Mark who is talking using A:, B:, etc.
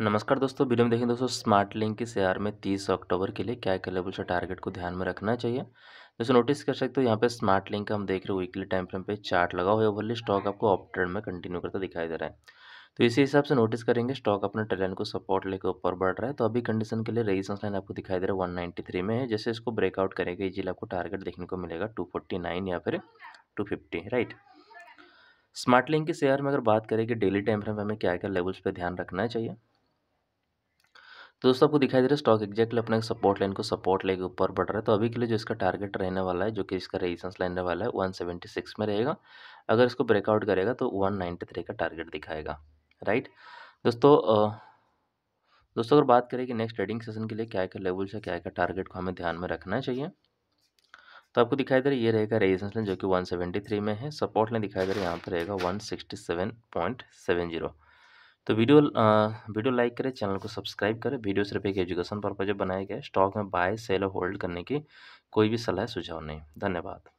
A: नमस्कार दोस्तों वीडियो में देखें दोस्तों स्मार्ट लिंक के शेयर में 30 अक्टूबर के लिए क्या क्या लेवल्स और टारगेट को ध्यान में रखना चाहिए जैसे नोटिस कर सकते हो यहाँ पे स्मार्ट लिंक का हम देख रहे हो वीकली टाइम फ्रेम पे चार्ट लगा हुआ है ओवरली स्टॉक आपको ऑफ ट्रेंड में कंटिन्यू करता दिखाई दे रहा है तो इसी हिसाब से नोटिस करेंगे स्टॉक अपने ट्रेंड को सपोर्ट लेकर ऊपर बढ़ रहा है तो अभी कंडीशन के लिए रेजिस्टेंस लाइन आपको दिखाई दे रहा है थ्री में है जैसे इसको ब्रेकआउट करेगा इजीली आपको टारगेट देखने को मिलेगा नाइन या फिर फिफ्टी राइट स्मार्ट लिंक के शेयर में अगर बात करें कि डेली टाइम फ्रेम हमें क्या क्या लेवल्स पर ध्यान रखना चाहिए दोस्तों आपको दिखाई दे रहा है स्टॉक एक्जैक्टली अपने सपोर्ट लाइन को सपोर्ट लेके ऊपर बढ़ रहा है तो अभी के लिए जो इसका टारगेट रहने वाला है जो कि इसका रेजिस्टेंस रहने वाला है 176 में रहेगा अगर इसको ब्रेकआउट करेगा तो 193 का टारगेट दिखाएगा राइट दोस्तों दोस्तों अगर बात करें कि नेक्स्ट ट्रेडिंग सेशन के लिए क्या क्या लेवल से क्या क्या टारगेट को हमें ध्यान में रखना चाहिए तो आपको दिखाई दे रहा है ये रहेगा रेजिस्टेंस लाइन जो कि थ्री में है सपोर्ट लाइन दिखाई दे रहा है यहाँ पर रहेगा जीरो तो वीडियो वीडियो लाइक करें चैनल को सब्सक्राइब करें वीडियो सिर्फ एक एजुकेशन पर्पज बनाया गया स्टॉक में बाय सेल और होल्ड करने की कोई भी सलाह सुझाव नहीं धन्यवाद